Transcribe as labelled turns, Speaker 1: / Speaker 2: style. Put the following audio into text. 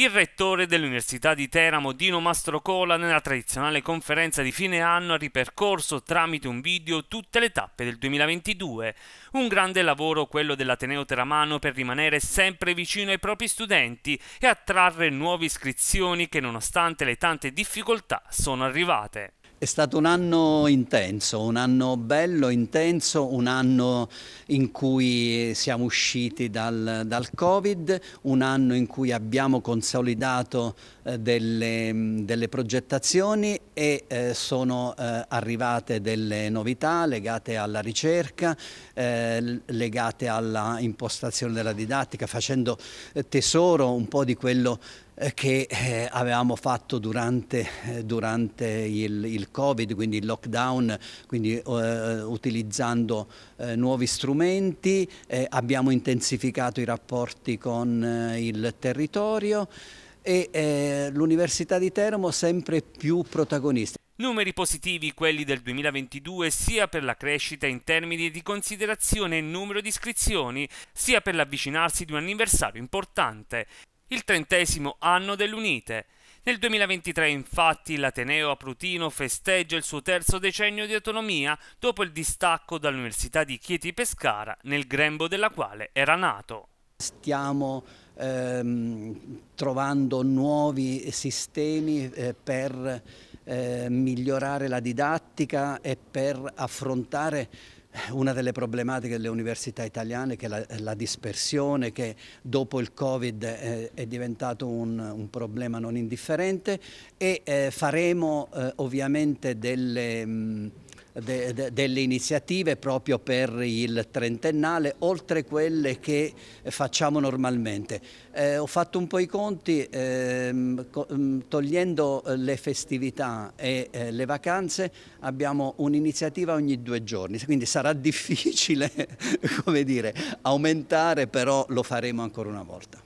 Speaker 1: il rettore dell'Università di Teramo Dino Mastrocola nella tradizionale conferenza di fine anno ha ripercorso tramite un video tutte le tappe del 2022. Un grande lavoro quello dell'Ateneo Teramano per rimanere sempre vicino ai propri studenti e attrarre nuove iscrizioni che nonostante le tante difficoltà sono arrivate.
Speaker 2: È stato un anno intenso, un anno bello, intenso, un anno in cui siamo usciti dal, dal Covid, un anno in cui abbiamo consolidato eh, delle, delle progettazioni e eh, sono eh, arrivate delle novità legate alla ricerca, eh, legate alla impostazione della didattica, facendo eh, tesoro un po' di quello eh, che eh, avevamo fatto durante, eh, durante il, il, Covid, quindi il lockdown, quindi eh, eh utilizzando nuovi strumenti, abbiamo intensificato i rapporti con il territorio e eh, l'Università di Teramo sempre più protagonista.
Speaker 1: Numeri positivi quelli del 2022 sia per la crescita in termini di considerazione e numero di iscrizioni, sia per l'avvicinarsi di un anniversario importante, il trentesimo anno dell'Unite. Nel 2023 infatti l'Ateneo Aprutino festeggia il suo terzo decennio di autonomia dopo il distacco dall'Università di Chieti Pescara, nel grembo della quale era nato.
Speaker 2: Stiamo ehm, trovando nuovi sistemi eh, per eh, migliorare la didattica e per affrontare eh, una delle problematiche delle università italiane che è la, la dispersione che dopo il Covid eh, è diventato un, un, problema non indifferente e eh, faremo eh, ovviamente delle... Mh, de, de, delle iniziative proprio per il trentennale, oltre quelle che facciamo normalmente. Eh, ho fatto un po' i conti, ehm, mm, togliendo eh, le festività e eh, le vacanze, abbiamo un'iniziativa ogni due giorni, quindi sarà difficile dire, aumentare, però lo faremo ancora una volta.